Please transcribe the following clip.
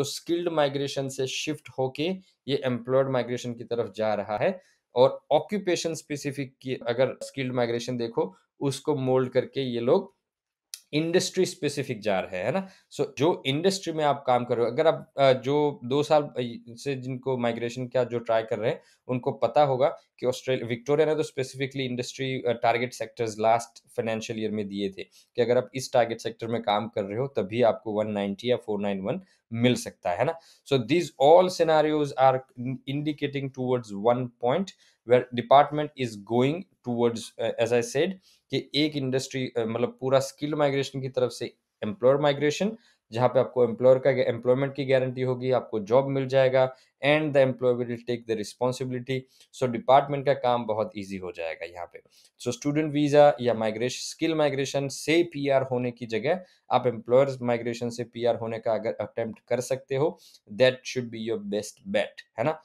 तो skilled migration से shift होके ये एम्प्लॉयड माइग्रेशन की तरफ जा रहा है और ऑक्यूपेशन स्पेसिफिक की अगर स्किल्ड माइग्रेशन देखो उसको मोल्ड करके ये लोग इंडस्ट्री स्पेसिफिक जा रहे हैं ना सो जो इंडस्ट्री में आप काम कर रहे हो अगर आप जो दो साल से जिनको माइग्रेशन का जो ट्राई कर रहे हैं उनको पता होगा कि ऑस्ट्रेलिया विक्टोरिया ने तो specifically industry target sectors last financial year में दिए थे कि अगर आप इस टारगेट सेक्टर में काम कर रहे हो तभी आपको वन या फोर मिल सकता है ना so these all scenarios are indicating towards one point where department is going towards as I said कि एक इंडस्ट्री uh, मतलब पूरा स्किल माइग्रेशन की तरफ से एम्प्लॉयर माइग्रेशन जहाँ पे आपको एम्प्लॉयर का एम्प्लॉयमेंट की गारंटी होगी आपको जॉब मिल जाएगा and the employ will take the responsibility so department का काम बहुत ईजी हो जाएगा यहाँ पे सो स्टूडेंट वीज़ा या माइग्रेशन स्किल माइग्रेशन से पी आर होने की जगह आप एम्प्लॉय माइग्रेशन से पी आर होने का अगर अटेम्प्ट कर सकते हो that should be your best bet है ना